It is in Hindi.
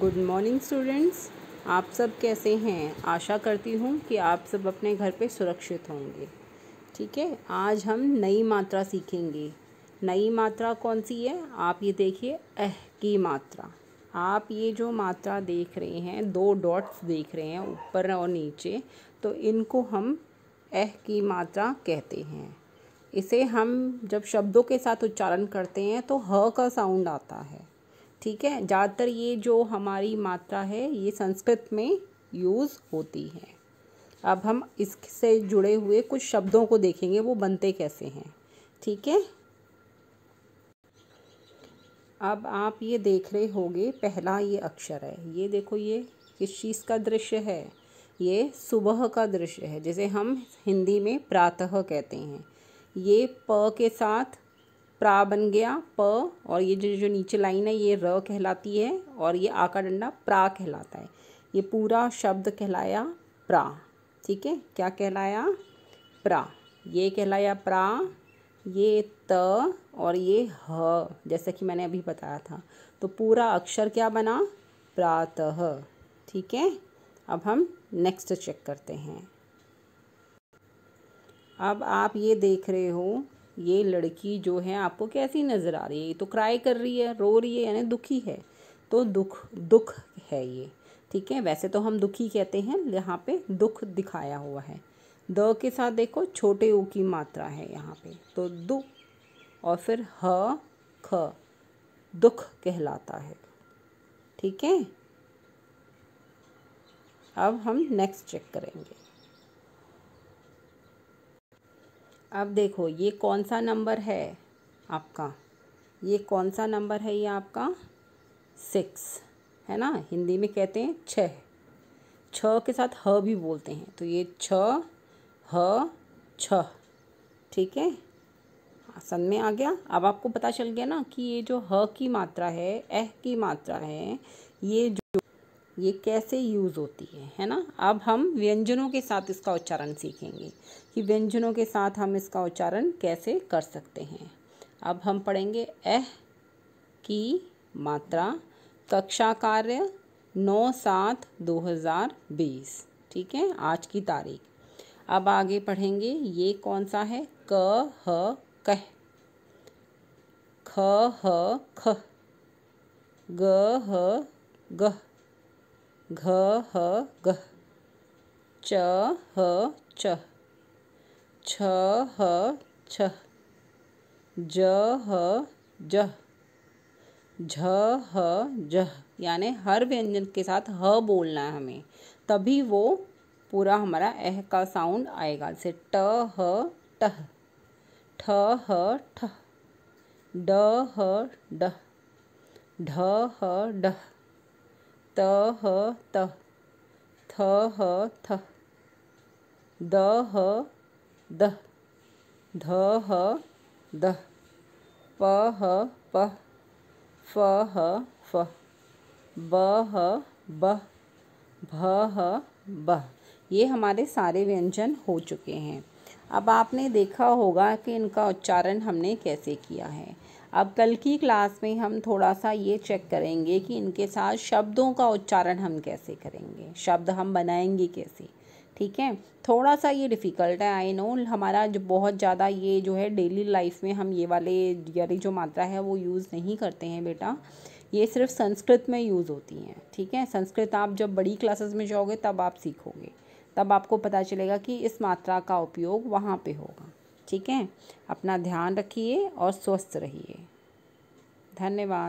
गुड मॉर्निंग स्टूडेंट्स आप सब कैसे हैं आशा करती हूँ कि आप सब अपने घर पे सुरक्षित होंगे ठीक है आज हम नई मात्रा सीखेंगे नई मात्रा कौन सी है आप ये देखिए अह की मात्रा आप ये जो मात्रा देख रहे हैं दो डॉट्स देख रहे हैं ऊपर और नीचे तो इनको हम अह की मात्रा कहते हैं इसे हम जब शब्दों के साथ उच्चारण करते हैं तो ह का साउंड आता है ठीक है ज़्यादातर ये जो हमारी मात्रा है ये संस्कृत में यूज़ होती है अब हम इससे जुड़े हुए कुछ शब्दों को देखेंगे वो बनते कैसे हैं ठीक है अब आप ये देख रहे होंगे पहला ये अक्षर है ये देखो ये किस चीज़ का दृश्य है ये सुबह का दृश्य है जिसे हम हिंदी में प्रातः कहते हैं ये प के साथ प्रा बन गया प और ये जो जो नीचे लाइन है ये र कहलाती है और ये आ का डंडा प्रा कहलाता है ये पूरा शब्द कहलाया प्रा ठीक है क्या कहलाया प्रा ये कहलाया प्रा ये त और ये ह जैसा कि मैंने अभी बताया था तो पूरा अक्षर क्या बना प्रातः ठीक है अब हम नेक्स्ट चेक करते हैं अब आप ये देख रहे हो ये लड़की जो है आपको कैसी नज़र आ रही है ये तो क्राई कर रही है रो रही है यानी दुखी है तो दुख दुख है ये ठीक है वैसे तो हम दुखी कहते हैं यहाँ पे दुख दिखाया हुआ है द के साथ देखो छोटे ऊ की मात्रा है यहाँ पे तो दु और फिर ह ख दुख कहलाता है ठीक है अब हम नेक्स्ट चेक करेंगे अब देखो ये कौन सा नंबर है आपका ये कौन सा नंबर है ये आपका सिक्स है ना हिंदी में कहते हैं छः छ के साथ ह भी बोलते हैं तो ये छ ह छ ठीक है आसन में आ गया अब आपको पता चल गया ना कि ये जो ह की मात्रा है एह की मात्रा है ये जो ये कैसे यूज़ होती है है ना अब हम व्यंजनों के साथ इसका उच्चारण सीखेंगे कि व्यंजनों के साथ हम इसका उच्चारण कैसे कर सकते हैं अब हम पढ़ेंगे एह की मात्रा कक्षा कार्य नौ सात दो हज़ार बीस ठीक है आज की तारीख अब आगे पढ़ेंगे ये कौन सा है क ह कह ख ह ख ग ह गह घ ह ग च ह च छ ह छ ज ह ज झ ह ज यानि हर व्यंजन के साथ ह बोलना है हमें तभी वो पूरा हमारा एह का साउंड आएगा जैसे ट ह टह ठ ह ठ ड ह ड ढ ह डह त ह त थ ह थ द ह द ध ह द प ह प फ ह फ ब ह ब भ ह ब ये हमारे सारे व्यंजन हो चुके हैं अब आपने देखा होगा कि इनका उच्चारण हमने कैसे किया है अब कल की क्लास में हम थोड़ा सा ये चेक करेंगे कि इनके साथ शब्दों का उच्चारण हम कैसे करेंगे शब्द हम बनाएंगे कैसे ठीक है थोड़ा सा ये डिफ़िकल्ट है आई नो हमारा जो बहुत ज़्यादा ये जो है डेली लाइफ में हम ये वाले यानी जो मात्रा है वो यूज़ नहीं करते हैं बेटा ये सिर्फ संस्कृत में यूज़ होती हैं ठीक है संस्कृत आप जब बड़ी क्लासेस में जाओगे तब आप सीखोगे तब आपको पता चलेगा कि इस मात्रा का उपयोग वहाँ पे होगा ठीक है अपना ध्यान रखिए और स्वस्थ रहिए धन्यवाद